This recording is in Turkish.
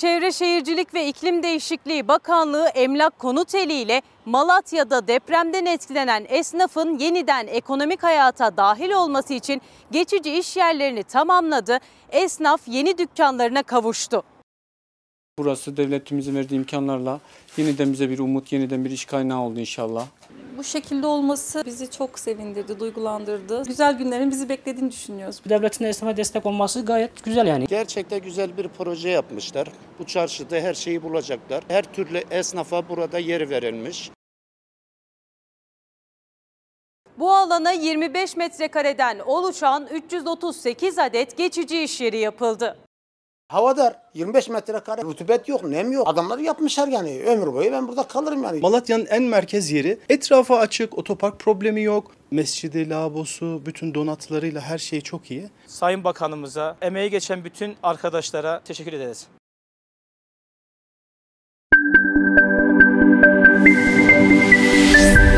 Çevre Şehircilik ve İklim Değişikliği Bakanlığı Emlak Konut Eli ile Malatya'da depremden etkilenen esnafın yeniden ekonomik hayata dahil olması için geçici iş yerlerini tamamladı. Esnaf yeni dükkanlarına kavuştu burası devletimizin verdiği imkanlarla yeniden bize bir umut, yeniden bir iş kaynağı oldu inşallah. Bu şekilde olması bizi çok sevindirdi, duygulandırdı. Güzel günlerin bizi beklediğini düşünüyoruz. Devletin esnafa destek olması gayet güzel yani. Gerçekten güzel bir proje yapmışlar. Bu çarşıda her şeyi bulacaklar. Her türlü esnafa burada yer verilmiş. Bu alana 25 metrekareden oluşan 338 adet geçici iş yeri yapıldı. Hava dar. 25 metrekare. Rutubet yok, nem yok. Adamları yapmışlar yani. Ömür boyu ben burada kalırım yani. Malatya'nın en merkez yeri. Etrafa açık, otopark problemi yok. Mescidi, labosu, bütün donatlarıyla her şey çok iyi. Sayın Bakanımıza, emeği geçen bütün arkadaşlara teşekkür ederiz. Müzik